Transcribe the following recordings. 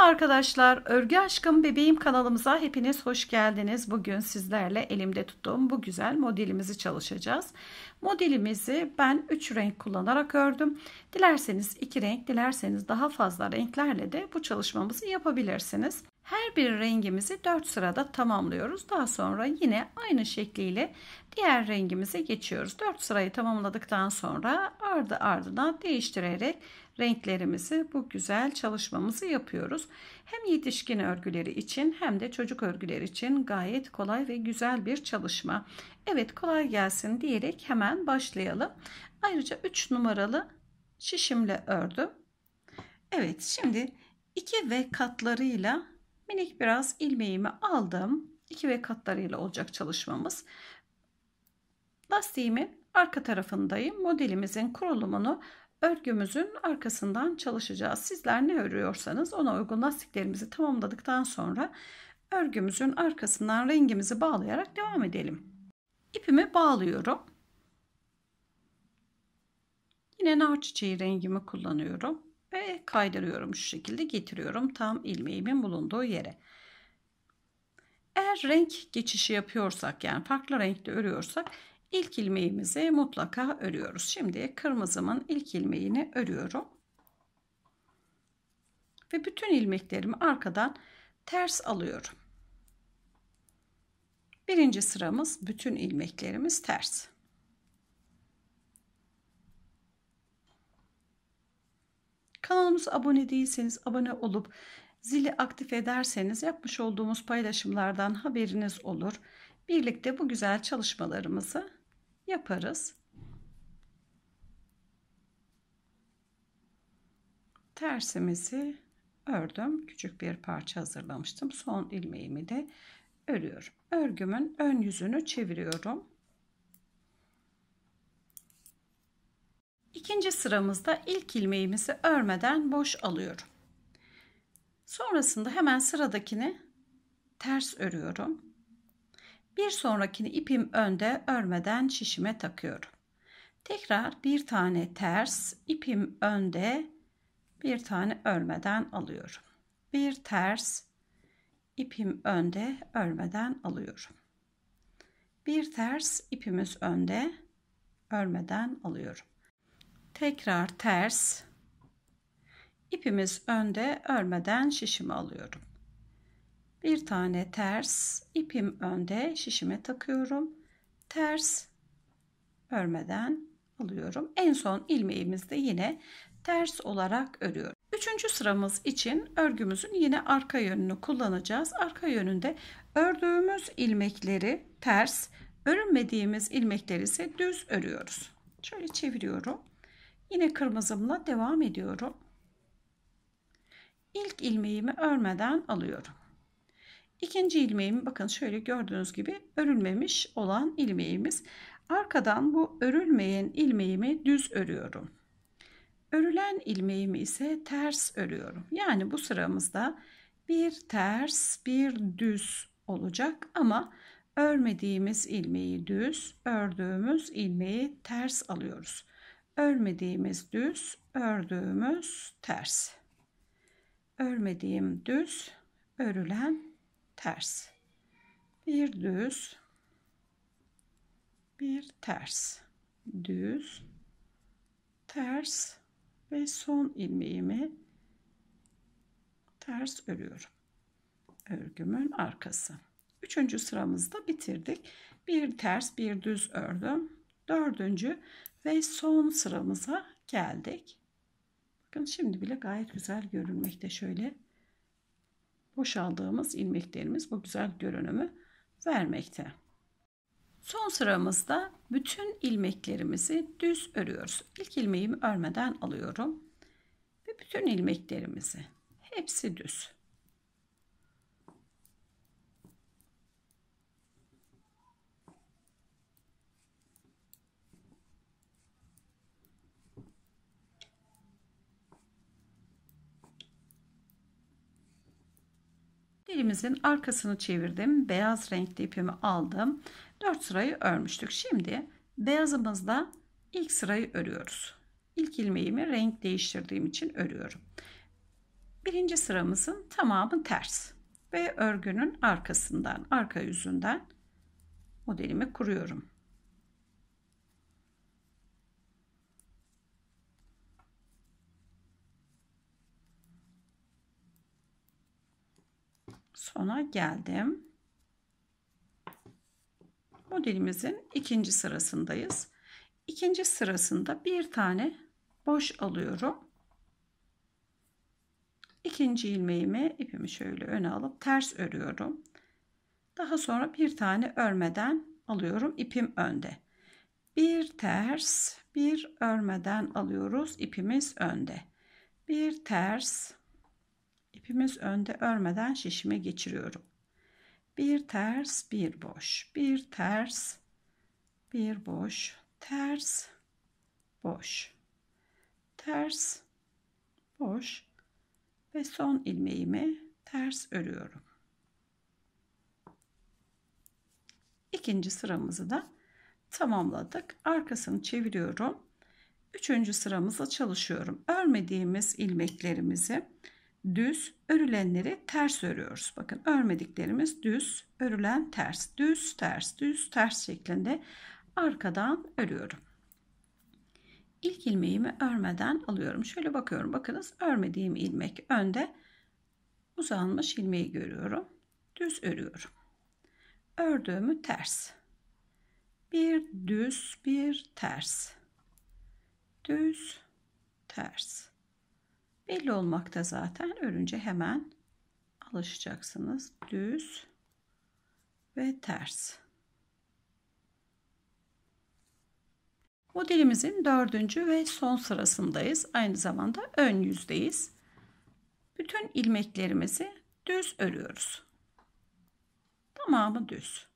Merhaba arkadaşlar. Örgü Aşkım Bebeğim kanalımıza hepiniz hoş geldiniz. Bugün sizlerle elimde tuttuğum bu güzel modelimizi çalışacağız. Modelimizi ben 3 renk kullanarak ördüm. Dilerseniz 2 renk, dilerseniz daha fazla renklerle de bu çalışmamızı yapabilirsiniz. Her bir rengimizi 4 sırada tamamlıyoruz. Daha sonra yine aynı şekliyle diğer rengimize geçiyoruz. 4 sırayı tamamladıktan sonra ardı ardına değiştirerek renklerimizi bu güzel çalışmamızı yapıyoruz. Hem yetişkin örgüleri için hem de çocuk örgüleri için gayet kolay ve güzel bir çalışma. Evet kolay gelsin diyerek hemen başlayalım. Ayrıca 3 numaralı şişimle ördüm. Evet şimdi 2 ve katlarıyla minik biraz ilmeğimi aldım. 2 ve katlarıyla olacak çalışmamız. Lastiğimin arka tarafındayım. Modelimizin kurulumunu örgümüzün arkasından çalışacağız. Sizler ne örüyorsanız ona uygun lastiklerimizi tamamladıktan sonra örgümüzün arkasından rengimizi bağlayarak devam edelim. İpimi bağlıyorum. Yine nar çiçeği rengimi kullanıyorum ve kaydırıyorum şu şekilde getiriyorum tam ilmeğimin bulunduğu yere. Eğer renk geçişi yapıyorsak yani farklı renkte örüyorsak İlk ilmeğimizi mutlaka örüyoruz. Şimdi kırmızımın ilk ilmeğini örüyorum. Ve bütün ilmeklerimi arkadan ters alıyorum. Birinci sıramız bütün ilmeklerimiz ters. Kanalımıza abone değilseniz abone olup zili aktif ederseniz yapmış olduğumuz paylaşımlardan haberiniz olur. Birlikte bu güzel çalışmalarımızı yaparız. Tersimizi ördüm. Küçük bir parça hazırlamıştım. Son ilmeğimi de örüyorum. Örgümün ön yüzünü çeviriyorum. İkinci sıramızda ilk ilmeğimizi örmeden boş alıyorum. Sonrasında hemen sıradakini ters örüyorum. Bir sonrakini ipim önde örmeden şişime takıyorum. Tekrar bir tane ters ipim önde bir tane örmeden alıyorum. Bir ters ipim önde örmeden alıyorum. Bir ters ipimiz önde örmeden alıyorum. Tekrar ters ipimiz önde örmeden şişimi alıyorum bir tane ters ipim önde şişime takıyorum ters örmeden alıyorum en son ilmeğimizde yine ters olarak örüyorum üçüncü sıramız için örgümüzün yine arka yönünü kullanacağız arka yönünde ördüğümüz ilmekleri ters örünmediğimiz ilmekleri ise düz örüyoruz şöyle çeviriyorum yine kırmızımla devam ediyorum ilk ilmeğimi örmeden alıyorum İkinci ilmeğim, bakın şöyle gördüğünüz gibi örülmemiş olan ilmeğimiz. Arkadan bu örülmeyen ilmeğimi düz örüyorum. Örülen ilmeğimi ise ters örüyorum. Yani bu sıramızda bir ters bir düz olacak ama örmediğimiz ilmeği düz, ördüğümüz ilmeği ters alıyoruz. Örmediğimiz düz, ördüğümüz ters. Örmediğim düz, örülen ters. Bir düz, bir ters. Düz, ters ve son ilmeğimi ters örüyorum. Örgümün arkası. Üçüncü sıramızda bitirdik. Bir ters, bir düz ördüm. Dördüncü ve son sıramıza geldik. Bakın şimdi bile gayet güzel görünmekte. Şöyle boşaldığımız ilmeklerimiz bu güzel görünümü vermekte. Son sıramızda bütün ilmeklerimizi düz örüyoruz. İlk ilmeğimi örmeden alıyorum ve bütün ilmeklerimizi hepsi düz. Dilimizin arkasını çevirdim. Beyaz renkli ipimi aldım. 4 sırayı örmüştük. Şimdi beyazımızda ilk sırayı örüyoruz. İlk ilmeğimi renk değiştirdiğim için örüyorum. Birinci sıramızın tamamı ters ve örgünün arkasından, arka yüzünden modelimi kuruyorum. sona geldim. Modelimizin ikinci sırasındayız. İkinci sırasında bir tane boş alıyorum. İkinci ilmeğimi ipimi şöyle öne alıp ters örüyorum. Daha sonra bir tane örmeden alıyorum. ipim önde. Bir ters, bir örmeden alıyoruz. ipimiz önde. Bir ters, İpimiz önde örmeden şişime geçiriyorum. Bir ters, bir boş. Bir ters, bir boş. Ters, boş. Ters, boş. Ve son ilmeğimi ters örüyorum. İkinci sıramızı da tamamladık. Arkasını çeviriyorum. Üçüncü sıramızla çalışıyorum. Örmediğimiz ilmeklerimizi düz, örülenleri ters örüyoruz. Bakın örmediklerimiz düz, örülen ters, düz, ters, düz, ters şeklinde arkadan örüyorum. İlk ilmeğimi örmeden alıyorum. Şöyle bakıyorum. Bakınız örmediğim ilmek önde uzanmış ilmeği görüyorum. Düz örüyorum. Ördüğümü ters. Bir düz, bir ters. Düz, ters Belli olmakta zaten. Örünce hemen alışacaksınız. Düz ve ters. Modelimizin dördüncü ve son sırasındayız. Aynı zamanda ön yüzdeyiz. Bütün ilmeklerimizi düz örüyoruz. Tamamı düz.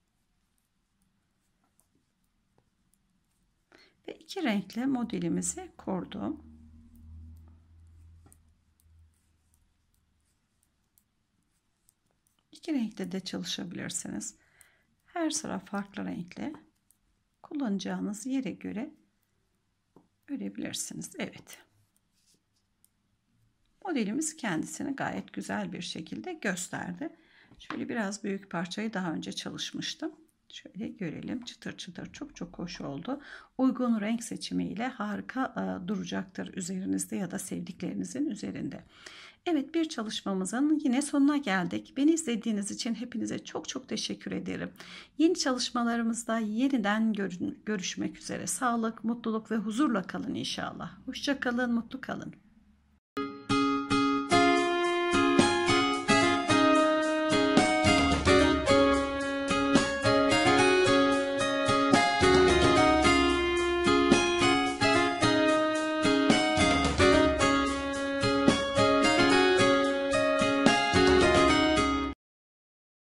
Ve iki renkli modelimizi kurdum. İki renkte de çalışabilirsiniz. Her sıra farklı renkle kullanacağınız yere göre örebilirsiniz. Evet. Modelimiz kendisini gayet güzel bir şekilde gösterdi. Şöyle biraz büyük parçayı daha önce çalışmıştım. Şöyle görelim çıtır çıtır çok çok hoş oldu. Uygun renk seçimiyle harika ıı, duracaktır üzerinizde ya da sevdiklerinizin üzerinde. Evet bir çalışmamızın yine sonuna geldik. Beni izlediğiniz için hepinize çok çok teşekkür ederim. Yeni çalışmalarımızda yeniden görüşmek üzere. Sağlık, mutluluk ve huzurla kalın inşallah. Hoşça kalın, mutlu kalın.